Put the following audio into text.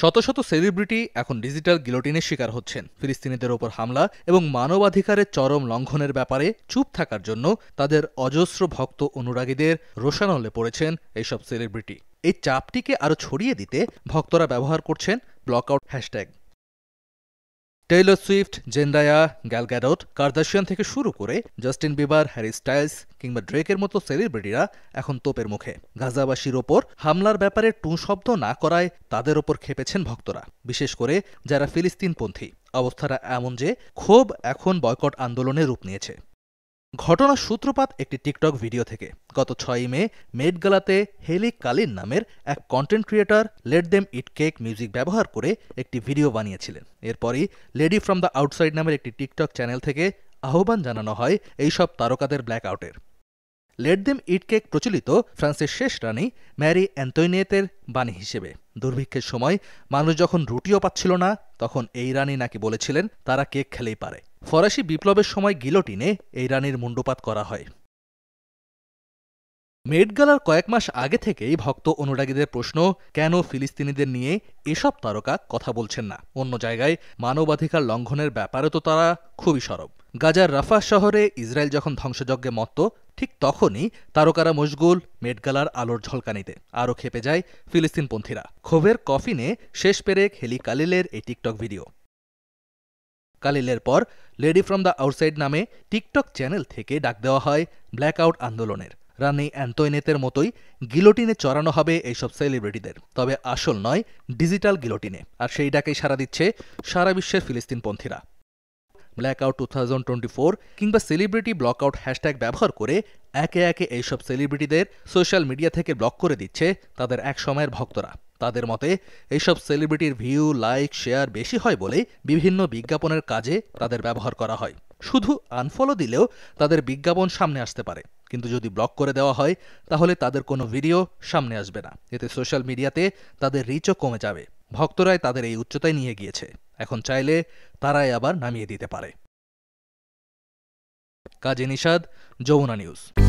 শত শত সেলিব্রিটি এখন ডিজিটাল গিলোটিনের শিকার হচ্ছেন ফিলিস্তিনিদের ওপর হামলা এবং মানবাধিকারের চরম লঙ্ঘনের ব্যাপারে চুপ থাকার জন্য তাদের অজস্র ভক্ত অনুরাগীদের রোষানলে পড়েছেন এইসব সেলিব্রিটি এই চাপটিকে আরও ছড়িয়ে দিতে ভক্তরা ব্যবহার করছেন blockout hashtag Taylor Swift Zendaya Gal Gadot Kardashian থেকে শুরু করে জাস্টিন বিবার হ্যারি স্টাইলস কিংবা ড্রেকের মতো সেলিব্রিটিরা এখন তোপের মুখে গাজাবাসীর ওপর হামলার ব্যাপারে টু শব্দ না করায় তাদের ওপর খেপেছেন ভক্তরা বিশেষ করে যারা ফিলিস্তিনপন্থী অবস্থাটা এমন যে ক্ষোভ এখন বয়কট আন্দোলনে রূপ নিয়েছে ঘটনার সূত্রপাত একটি টিকটক ভিডিও থেকে গত ছয়ই মে মেডগালাতে হেলি কালিন নামের এক content creator let them eat cake music ব্যবহার করে একটি ভিডিও বানিয়েছিলেন এরপরই লেডি ফ্রম দ্য আউটসাইড নামের একটি টিকটক চ্যানেল থেকে আহ্বান জানানো হয় এইসব তারকাদের ব্ল্যাক আউটের লেট দেম ইট কেক প্রচলিত ফ্রান্সের শেষ রানী ম্যারি অ্যান্তোনিয়েতের বাণী হিসেবে দুর্ভিক্ষের সময় মানুষ যখন রুটিও পাচ্ছিল না তখন এই রানী নাকি বলেছিলেন তারা কেক খেলেই পারে ফরাসি বিপ্লবের সময় গিলোটিনে এই রানীর মুণ্ডপাত করা হয় মেডগালার কয়েক মাস আগে থেকেই ভক্ত অনুরাগীদের প্রশ্ন কেন ফিলিস্তিনিদের নিয়ে এসব তারকা কথা বলছেন না অন্য জায়গায় মানবাধিকার লঙ্ঘনের ব্যাপারে তো তারা খুবই সরব গাজার রাফা শহরে ইসরায়েল যখন ধ্বংসযজ্ঞে মত্ত ঠিক তখনই তারকারা মশগুল মেডগালার আলোর ঝলকানিতে আরও খেপে যায় ফিলিস্তিনপন্থীরা ক্ষোভের কফিনে শেষ পেরেক খেলি কালিলের এই টিকটক ভিডিও কালিলের পর লেডি ফ্রম দ্য আউটসাইড নামে টিকটক চ্যানেল থেকে ডাক দেওয়া হয় ব্ল্যাকআউট আন্দোলনের রানি অ্যান্তোয়নেতের মতোই গিলোটিনে চড়ানো হবে এইসব সেলিব্রিটিদের তবে আসল নয় ডিজিটাল গিলোটিনে আর সেই ডাকেই সাড়া দিচ্ছে সারা বিশ্বের ফিলিস্তিনপন্থীরা blackout two thousand twenty four কিংবা সেলিব্রিটি ব্লক আউট হ্যাশট্যাগ ব্যবহার করে একে একে এইসব সেলিব্রিটিদের সোশ্যাল মিডিয়া থেকে ব্লক করে দিচ্ছে তাদের এক সময়ের ভক্তরা তাদের মতে এইসব সেলিব্রিটির ভিউ লাইক শেয়ার বেশি হয় বলে বিভিন্ন বিজ্ঞাপনের কাজে তাদের ব্যবহার করা হয় শুধু আনফলো দিলেও তাদের বিজ্ঞাপন সামনে আসতে পারে কিন্তু যদি ব্লক করে দেওয়া হয় তাহলে তাদের কোনো ভিডিও সামনে আসবে না এতে সোশ্যাল মিডিয়াতে তাদের রিচও কমে যাবে ভক্তরাই তাদের এই উচ্চতায় নিয়ে গিয়েছে এখন চাইলে তারাই আবার নামিয়ে দিতে পারে কাজী নিষাদ যমুনা নিউজ